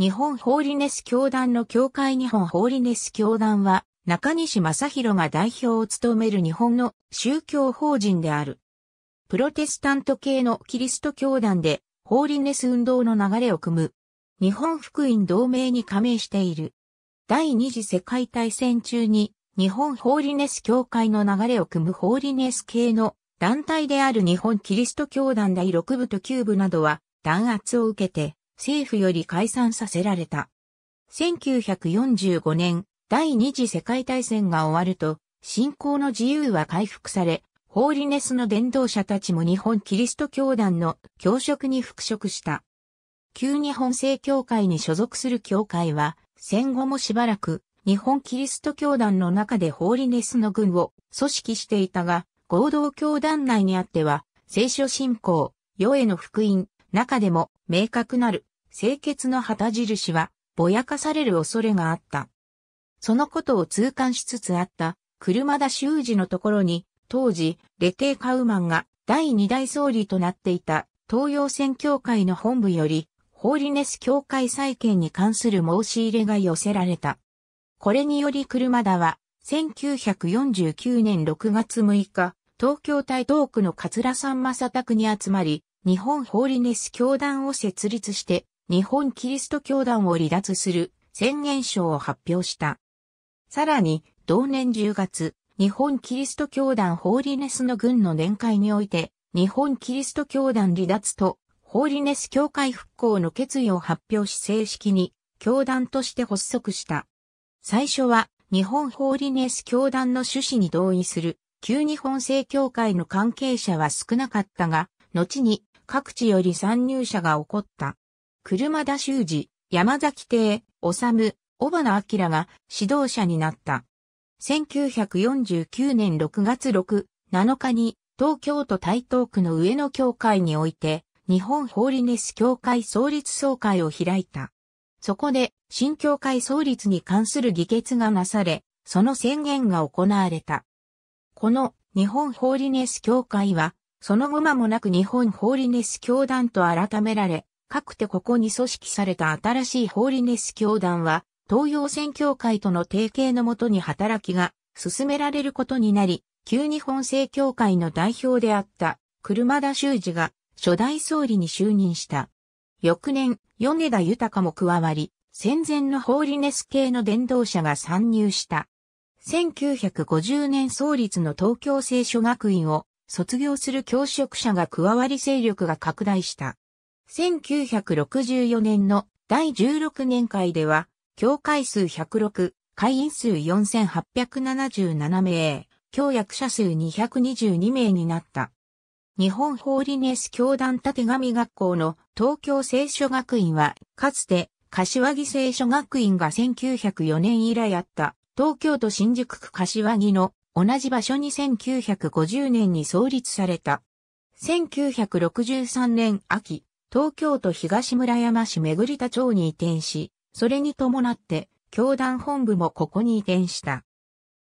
日本ホーリネス教団の教会日本ホーリネス教団は、中西正宏が代表を務める日本の宗教法人である。プロテスタント系のキリスト教団で、ホーリネス運動の流れを組む。日本福音同盟に加盟している。第二次世界大戦中に、日本ホーリネス教会の流れを組むホーリネス系の団体である日本キリスト教団第6部と9部などは弾圧を受けて、政府より解散させられた。1945年、第二次世界大戦が終わると、信仰の自由は回復され、ホーリネスの伝道者たちも日本キリスト教団の教職に復職した。旧日本正教会に所属する教会は、戦後もしばらく、日本キリスト教団の中でホーリネスの軍を組織していたが、合同教団内にあっては、聖書信仰、世への福音、中でも明確なる清潔の旗印は、ぼやかされる恐れがあった。そのことを痛感しつつあった、車田修二のところに、当時、レテー・カウマンが第二代総理となっていた東洋戦協会の本部より、ホーリネス協会再建に関する申し入れが寄せられた。これにより車田は、1949年6月6日、東京台東区の桂三正宅に集まり、日本ホーリネス教団を設立して、日本キリスト教団を離脱する宣言書を発表した。さらに、同年10月、日本キリスト教団ホーリネスの軍の年会において、日本キリスト教団離脱と、ホーリネス教会復興の決意を発表し正式に、教団として発足した。最初は、日本ホーリネス教団の趣旨に同意する、旧日本正教会の関係者は少なかったが、後に各地より参入者が起こった。車田修二、山崎亭、治、小花明が指導者になった。1949年6月6、7日に東京都台東区の上野教会において日本ホーリネス教会創立総会を開いた。そこで新教会創立に関する議決がなされ、その宣言が行われた。この日本ホーリネス教会は、その後間もなく日本ホーリネス教団と改められ、かくてここに組織された新しいホーリネス教団は、東洋宣教会との提携のもとに働きが進められることになり、旧日本正教会の代表であった車田修二が初代総理に就任した。翌年、米田豊も加わり、戦前のホーリネス系の伝道者が参入した。1950年創立の東京聖書学院を卒業する教職者が加わり勢力が拡大した。1964年の第16年会では、教会数106、会員数4877名、教役者数222名になった。日本ホーリネス教団縦紙学校の東京聖書学院は、かつて柏木聖書学院が1904年以来あった東京都新宿区柏木の同じ場所に1950年に創立された。1963年秋、東京都東村山市めぐり田町に移転し、それに伴って教団本部もここに移転した。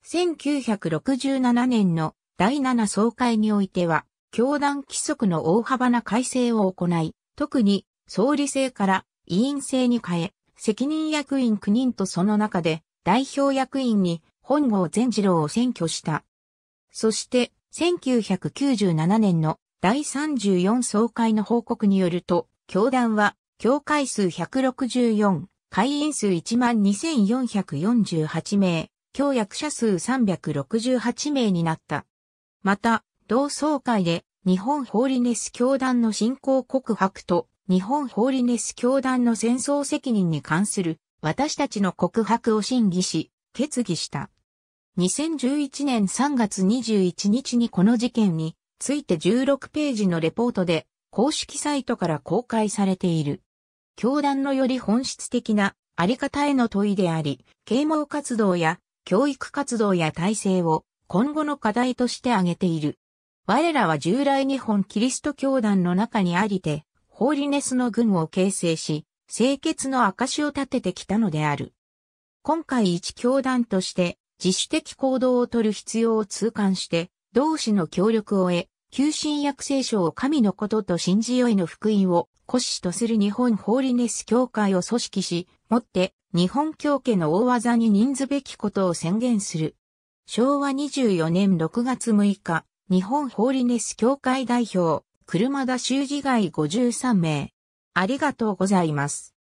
1967年の第7総会においては、教団規則の大幅な改正を行い、特に総理制から委員制に変え、責任役員9人とその中で代表役員に本郷善次郎を選挙した。そして、1997年の第34総会の報告によると、教団は、教会数164、会員数12,448名、教役者数368名になった。また、同総会で、日本ホーリネス教団の信仰告白と、日本ホーリネス教団の戦争責任に関する私たちの告白を審議し、決議した。2011年3月21日にこの事件について16ページのレポートで公式サイトから公開されている。教団のより本質的なあり方への問いであり、啓蒙活動や教育活動や体制を今後の課題として挙げている。我らは従来日本キリスト教団の中にありて、ホーリネスの軍を形成し、清潔の証を立ててきたのである。今回一教団として自主的行動を取る必要を痛感して、同志の協力を得、旧心約聖書を神のことと信じよいの福音を骨子とする日本ホーリネス協会を組織し、もって日本教家の大技に任ずべきことを宣言する。昭和24年6月6日、日本ホーリネス協会代表、車田修二外53名。ありがとうございます。